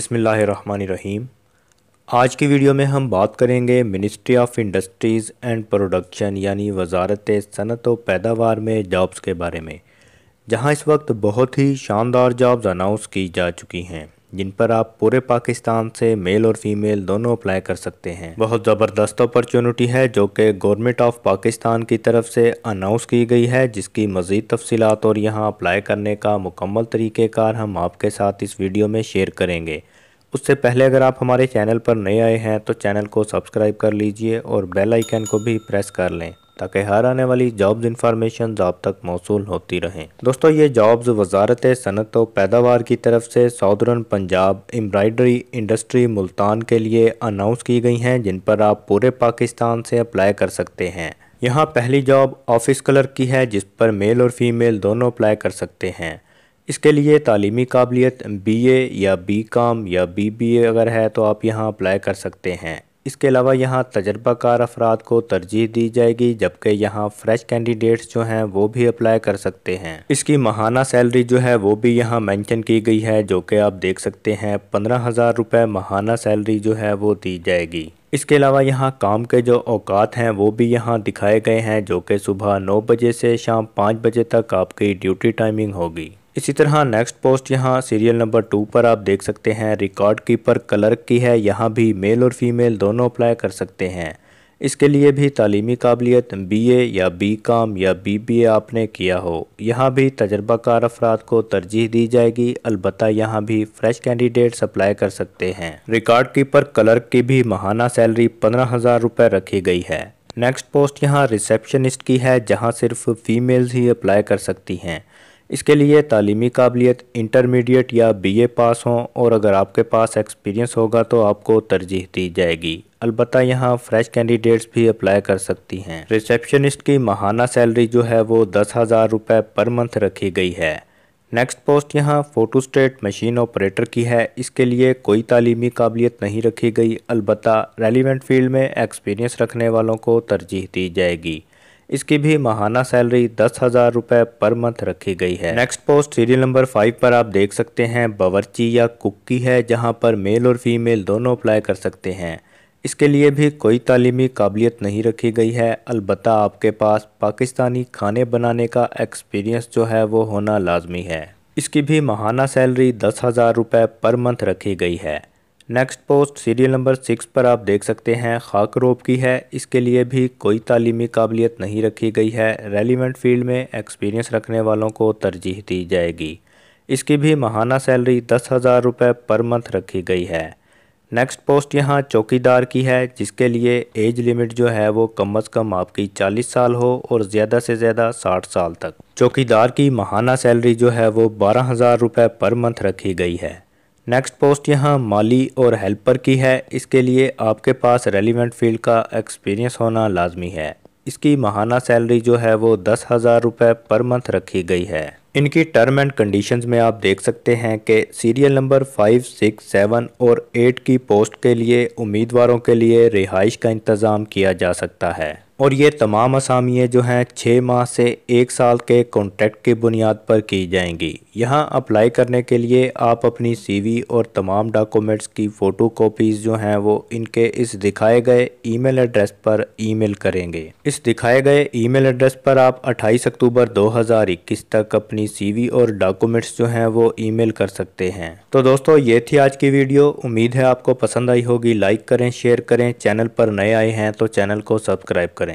बिसमीम आज की वीडियो में हम बात करेंगे ministry of industries and production यानी वजारत सनत व पैदावार में जॉब्स के बारे में जहां इस वक्त बहुत ही शानदार जॉब्स अनाउंस की जा चुकी हैं जिन पर आप पूरे पाकिस्तान से मेल और फीमेल दोनों अप्लाई कर सकते हैं बहुत ज़बरदस्त अपॉर्चुनिटी है जो कि गवर्नमेंट ऑफ पाकिस्तान की तरफ से अनाउंस की गई है जिसकी मज़ीद तफसीत और यहाँ अप्लाई करने का मुकम्मल तरीक़ेकार हम आपके साथ इस वीडियो में शेयर करेंगे उससे पहले अगर आप हमारे चैनल पर नए आए हैं तो चैनल को सब्सक्राइब कर लीजिए और बेल आइकन को भी प्रेस कर लें ताकि हर आने वाली जॉब्स इंफॉर्मेशन आप तक मौसू होती रहें दोस्तों ये जॉब्स वजारत सनत व पैदावार की तरफ से southern Punjab embroidery industry Multan के लिए अनाउंस की गई हैं जिन पर आप पूरे पाकिस्तान से अप्लाई कर सकते हैं यहाँ पहली जॉब ऑफिस कलर की है जिस पर मेल और फीमेल दोनों अप्लाई कर सकते हैं इसके लिए तालीमी काबिलियत बी ए या बी काम या बी बी ए अगर है तो आप यहाँ अप्लाई कर सकते हैं इसके अलावा यहाँ तजर्बाकार अफराद को तरजीह दी जाएगी जबकि यहाँ फ्रेश कैंडिडेट्स जो हैं वो भी अप्लाई कर सकते हैं इसकी महाना सैलरी जो है वो भी यहाँ मैंशन की गई है जो कि आप देख सकते हैं पंद्रह हज़ार रुपये महाना सैलरी जो है वो दी जाएगी इसके अलावा यहाँ काम के जो औकात हैं वो भी यहाँ दिखाए गए हैं जो कि सुबह नौ बजे से शाम पाँच बजे तक आपकी ड्यूटी टाइमिंग होगी इसी तरह नेक्स्ट पोस्ट यहाँ सीरियल नंबर टू पर आप देख सकते हैं रिकॉर्ड कीपर कलर की है यहाँ भी मेल और फीमेल दोनों अप्लाई कर सकते हैं इसके लिए भी तालीमी काबिलियत बीए या बी काम या बीबीए आपने किया हो यहाँ भी तजर्बाकार अफराद को तरजीह दी जाएगी अलबत् यहाँ भी फ्रेश कैंडिडेट्स अप्लाई कर सकते हैं रिकॉर्ड कीपर क्लर्क की भी महाना सैलरी पंद्रह हज़ार रुपये रखी गई है नेक्स्ट पोस्ट यहाँ रिसेप्शनिस्ट की है जहाँ सिर्फ फीमेल्स ही अप्लाई कर सकती हैं इसके लिए तालीमी काबिलियत इंटरमीडिएट या बीए पास हों और अगर आपके पास एक्सपीरियंस होगा तो आपको तरजीह दी जाएगी अलबत् यहाँ फ्रेश कैंडिडेट्स भी अप्लाई कर सकती हैं रिसेप्शनिस्ट की माहाना सैलरी जो है वो दस हज़ार रुपये पर मंथ रखी गई है नेक्स्ट पोस्ट यहाँ फ़ोटो स्टेट मशीन ऑपरेटर की है इसके लिए कोई तालीमी काबिलियत नहीं रखी गई अलबत् रेलिवेंट फील्ड में एक्सपीरियंस रखने वालों को तरजीह दी जाएगी इसकी भी महाना सैलरी दस हज़ार रुपये पर मंथ रखी गई है next post serial number five पर आप देख सकते हैं बावर्ची या कुकी है जहाँ पर मेल और फीमेल दोनों अप्लाई कर सकते हैं इसके लिए भी कोई तालीमी काबिलियत नहीं रखी गई है अलबत् आपके पास पाकिस्तानी खाने बनाने का एक्सपीरियंस जो है वो होना लाजमी है इसकी भी माहाना सैलरी दस हज़ार रुपये पर मंथ रखी गई है next post serial number six पर आप देख सकते हैं खाक रोप की है इसके लिए भी कोई तालीमी काबिलियत नहीं रखी गई है रेलिवेंट फील्ड में एक्सपीरियंस रखने वालों को तरजीह दी जाएगी इसकी भी महाना सैलरी दस हज़ार रुपये पर मंथ रखी गई है नेक्स्ट पोस्ट यहाँ चौकीदार की है जिसके लिए एज लिमिट जो है वो कम अज़ कम आपकी चालीस साल हो और ज़्यादा से ज़्यादा साठ साल तक चौकीदार की महाना सैलरी जो है वो बारह हज़ार रुपये पर मंथ रखी गई है नेक्स्ट पोस्ट यहाँ माली और हेल्पर की है इसके लिए आपके पास रेलिवेंट फील्ड का एक्सपीरियंस होना लाजमी है इसकी माहाना सैलरी जो है वो दस हज़ार रुपये पर मंथ रखी गई है इनकी टर्म एंड कंडीशंस में आप देख सकते हैं कि serial number five six seven और एट की पोस्ट के लिए उम्मीदवारों के लिए रिहाइश का इंतज़ाम किया जा सकता है और ये तमाम असामियाँ जो हैं छः माह से एक साल के कॉन्ट्रैक्ट की बुनियाद पर की जाएंगी यहाँ अप्लाई करने के लिए आप अपनी सीवी और तमाम डॉक्यूमेंट्स की फ़ोटो कॉपीज़ जो हैं वो इनके इस दिखाए गए ईमेल एड्रेस पर ईमेल करेंगे इस दिखाए गए ईमेल एड्रेस पर आप 28 अक्टूबर 2021 तक अपनी सी और डॉक्यूमेंट्स जो हैं वो ई कर सकते हैं तो दोस्तों ये थी आज की वीडियो उम्मीद है आपको पसंद आई होगी लाइक करें शेयर करें चैनल पर नए आए हैं तो चैनल को सब्सक्राइब करें